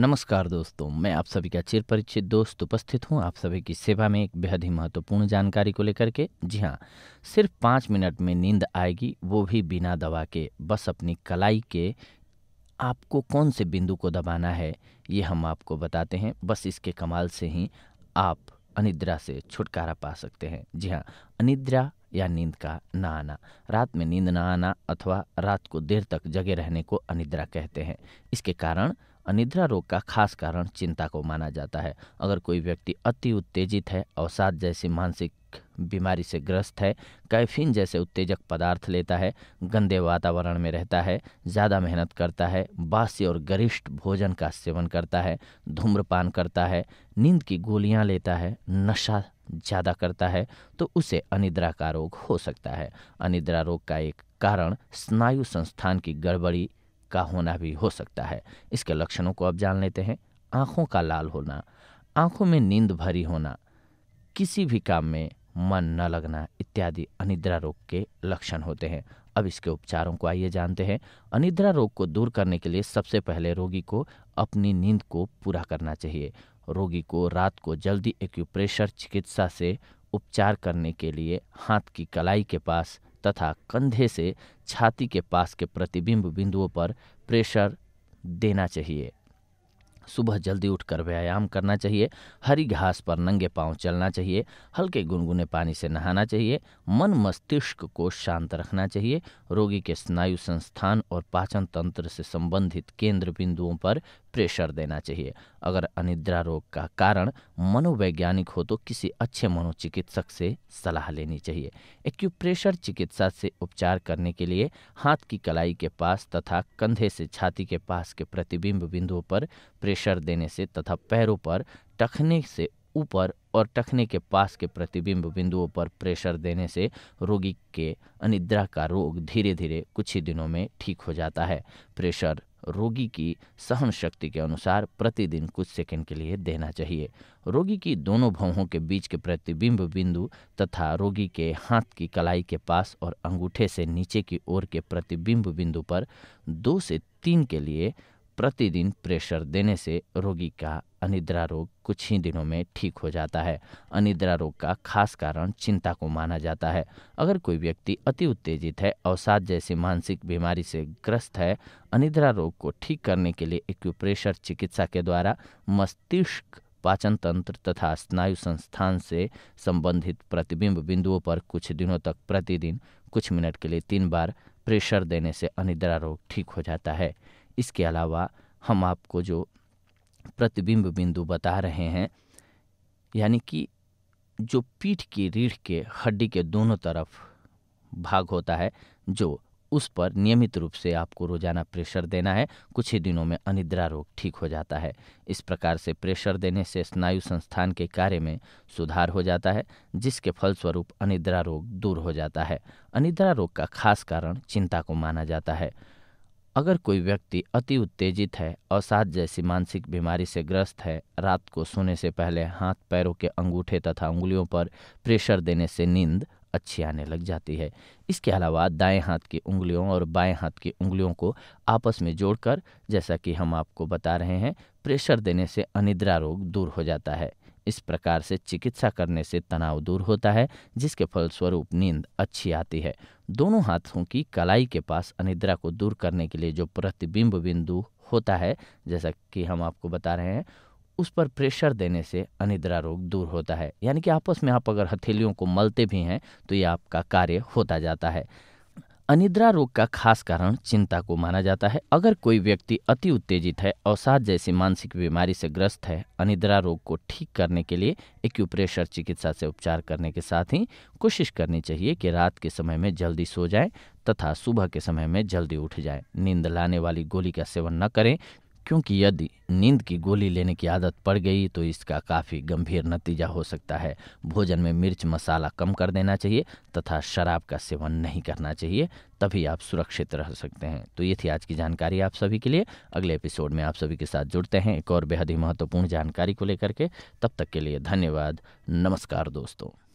नमस्कार दोस्तों मैं आप सभी का चिर परिचित दोस्त उपस्थित हूं आप सभी की सेवा में एक बेहद ही महत्वपूर्ण जानकारी को लेकर के जी हां सिर्फ पाँच मिनट में नींद आएगी वो भी बिना दवा के बस अपनी कलाई के आपको कौन से बिंदु को दबाना है ये हम आपको बताते हैं बस इसके कमाल से ही आप अनिद्रा से छुटकारा पा सकते हैं जी हाँ अनिद्रा या नींद का ना आना रात में नींद ना आना अथवा रात को देर तक जगे रहने को अनिद्रा कहते हैं इसके कारण अनिद्रा रोग का खास कारण चिंता को माना जाता है अगर कोई व्यक्ति अति उत्तेजित है अवसाद जैसी मानसिक बीमारी से ग्रस्त है कैफीन जैसे उत्तेजक पदार्थ लेता है गंदे वातावरण में रहता है ज़्यादा मेहनत करता है बासी और गरिष्ठ भोजन का सेवन करता है धूम्रपान करता है नींद की गोलियां लेता है नशा ज़्यादा करता है तो उसे अनिद्रा का रोग हो सकता है अनिद्रा रोग का एक कारण स्नायु संस्थान की गड़बड़ी का होना भी हो सकता है इसके लक्षणों को आप जान लेते हैं आँखों का लाल होना आँखों में नींद भरी होना किसी भी काम में मन न लगना इत्यादि अनिद्रा रोग के लक्षण होते हैं अब इसके उपचारों को आइए जानते हैं अनिद्रा रोग को दूर करने के लिए सबसे पहले रोगी को अपनी नींद को पूरा करना चाहिए रोगी को रात को जल्दी एक्यूप्रेशर चिकित्सा से उपचार करने के लिए हाथ की कलाई के पास तथा कंधे से छाती के पास के प्रतिबिंब बिंदुओं पर प्रेशर देना चाहिए सुबह जल्दी उठकर व्यायाम करना चाहिए हरी घास पर नंगे पांव चलना चाहिए हल्के गुनगुने पानी से नहाना चाहिए मन मस्तिष्क को शांत रखना चाहिए रोगी के स्नायु संस्थान और पाचन तंत्र से संबंधित केंद्र बिंदुओं पर प्रेशर देना चाहिए अगर अनिद्रा रोग का कारण मनोवैज्ञानिक हो तो किसी अच्छे मनोचिकित्सक से सलाह लेनी चाहिए एक्यूप्रेशर चिकित्सा से उपचार करने के लिए हाथ की कलाई के पास तथा कंधे से छाती के पास के प्रतिबिंब बिंदुओं पर प्रेशर देने से तथा पैरों पर टखने से ऊपर और टखने के पास के प्रतिबिंब बिंदुओं पर प्रेशर देने से रोगी के अनिद्रा का रोग धीरे धीरे कुछ ही दिनों में ठीक हो जाता है प्रेशर रोगी की सहन शक्ति के अनुसार प्रतिदिन कुछ सेकंड के लिए देना चाहिए रोगी की दोनों भावों के बीच के प्रतिबिंब बिंदु तथा रोगी के हाथ की कलाई के पास और अंगूठे से नीचे की ओर के प्रतिबिंब बिंदु पर दो से तीन के लिए प्रतिदिन प्रेशर देने से रोगी का अनिद्रा रोग कुछ ही दिनों में ठीक हो जाता है अनिद्रा रोग का खास कारण चिंता को माना जाता है अगर कोई व्यक्ति अति उत्तेजित है अवसाद जैसी मानसिक बीमारी से ग्रस्त है अनिद्रा रोग को ठीक करने के लिए एक्यूप्रेशर चिकित्सा के द्वारा मस्तिष्क पाचन तंत्र तथा स्नायु संस्थान से संबंधित प्रतिबिंब बिंदुओं पर कुछ दिनों तक प्रतिदिन कुछ मिनट के लिए तीन बार प्रेशर देने से अनिद्रा रोग ठीक हो जाता है इसके अलावा हम आपको जो प्रतिबिंब बिंदु बता रहे हैं यानी कि जो पीठ की रीढ़ के हड्डी के दोनों तरफ भाग होता है जो उस पर नियमित रूप से आपको रोजाना प्रेशर देना है कुछ ही दिनों में अनिद्रा रोग ठीक हो जाता है इस प्रकार से प्रेशर देने से स्नायु संस्थान के कार्य में सुधार हो जाता है जिसके फलस्वरूप अनिद्रा रोग दूर हो जाता है अनिद्रा रोग का खास कारण चिंता को माना जाता है अगर कोई व्यक्ति अति उत्तेजित है अवसाद जैसी मानसिक बीमारी से ग्रस्त है रात को सोने से पहले हाथ पैरों के अंगूठे तथा उंगलियों पर प्रेशर देने से नींद अच्छी आने लग जाती है इसके अलावा दाएं हाथ की उंगलियों और बाएं हाथ की उंगलियों को आपस में जोड़कर जैसा कि हम आपको बता रहे हैं प्रेशर देने से अनिद्रा रोग दूर हो जाता है इस प्रकार से चिकित्सा करने से तनाव दूर होता है जिसके फलस्वरूप नींद अच्छी आती है दोनों हाथों की कलाई के पास अनिद्रा को दूर करने के लिए जो प्रतिबिंब बिंदु होता है जैसा कि हम आपको बता रहे हैं उस पर प्रेशर देने से अनिद्रा रोग दूर होता है यानी कि आपस में आप अगर हथेलियों को मलते भी हैं तो ये आपका कार्य होता जाता है अनिद्रा रोग का खास कारण चिंता को माना जाता है अगर कोई व्यक्ति अति उत्तेजित है अवसाद जैसी मानसिक बीमारी से ग्रस्त है अनिद्रा रोग को ठीक करने के लिए एक्यूप्रेशर चिकित्सा से उपचार करने के साथ ही कोशिश करनी चाहिए कि रात के समय में जल्दी सो जाएं तथा सुबह के समय में जल्दी उठ जाएं। नींद लाने वाली गोली का सेवन न करें क्योंकि यदि नींद की गोली लेने की आदत पड़ गई तो इसका काफ़ी गंभीर नतीजा हो सकता है भोजन में मिर्च मसाला कम कर देना चाहिए तथा शराब का सेवन नहीं करना चाहिए तभी आप सुरक्षित रह सकते हैं तो ये थी आज की जानकारी आप सभी के लिए अगले एपिसोड में आप सभी के साथ जुड़ते हैं एक और बेहद ही महत्वपूर्ण जानकारी को लेकर के तब तक के लिए धन्यवाद नमस्कार दोस्तों